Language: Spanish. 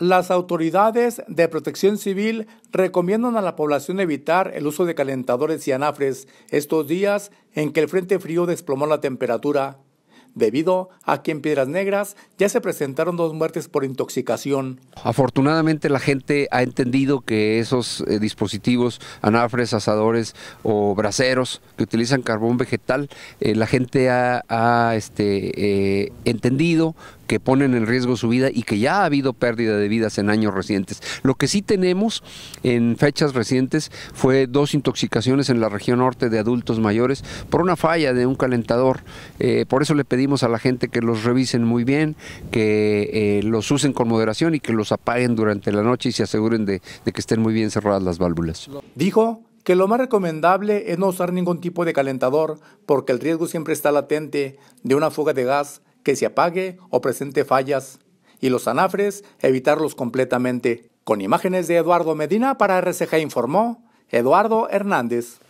Las autoridades de protección civil recomiendan a la población evitar el uso de calentadores y anafres estos días en que el Frente Frío desplomó la temperatura debido a que en Piedras Negras ya se presentaron dos muertes por intoxicación. Afortunadamente la gente ha entendido que esos eh, dispositivos, anafres, asadores o braseros que utilizan carbón vegetal, eh, la gente ha, este, eh, entendido que ponen en riesgo su vida y que ya ha habido pérdida de vidas en años recientes. Lo que sí tenemos en fechas recientes fue dos intoxicaciones en la región norte de adultos mayores por una falla de un calentador. por eso le pedimos a la gente que los revisen muy bien, que eh, los usen con moderación y que los apaguen durante la noche y se aseguren de, que estén muy bien cerradas las válvulas. Dijo que lo más recomendable es no usar ningún tipo de calentador porque el riesgo siempre está latente de una fuga de gas que se apague o presente fallas y los anafres evitarlos completamente. Con imágenes de Eduardo Medina para RCG informó Eduardo Hernández.